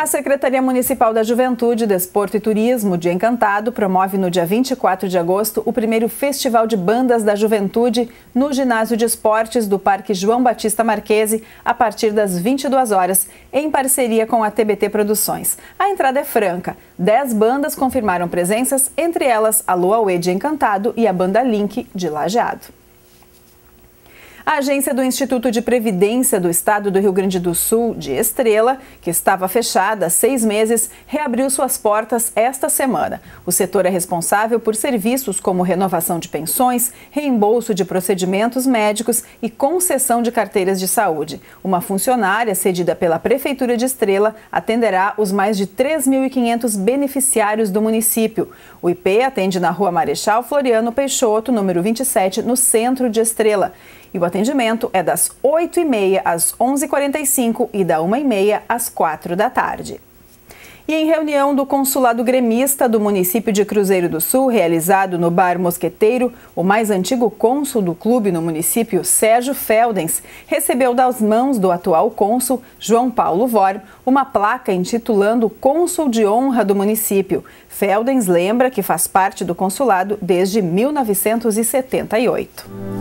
A Secretaria Municipal da Juventude, Desporto e Turismo de Encantado promove no dia 24 de agosto o primeiro Festival de Bandas da Juventude no Ginásio de Esportes do Parque João Batista Marquese, a partir das 22 horas, em parceria com a TBT Produções. A entrada é franca. Dez bandas confirmaram presenças, entre elas a Lua Uê de Encantado e a banda Link de Lajeado. A agência do Instituto de Previdência do Estado do Rio Grande do Sul, de Estrela, que estava fechada há seis meses, reabriu suas portas esta semana. O setor é responsável por serviços como renovação de pensões, reembolso de procedimentos médicos e concessão de carteiras de saúde. Uma funcionária cedida pela Prefeitura de Estrela atenderá os mais de 3.500 beneficiários do município. O IP atende na Rua Marechal Floriano Peixoto, número 27, no centro de Estrela. E o atendimento é das 8h30 às 11h45 e da 1h30 às 4 da tarde e em reunião do consulado gremista do município de Cruzeiro do Sul, realizado no Bar Mosqueteiro, o mais antigo cônsul do clube no município, Sérgio Feldens, recebeu das mãos do atual cônsul, João Paulo Vor, uma placa intitulando Cônsul de Honra do município. Feldens lembra que faz parte do consulado desde 1978.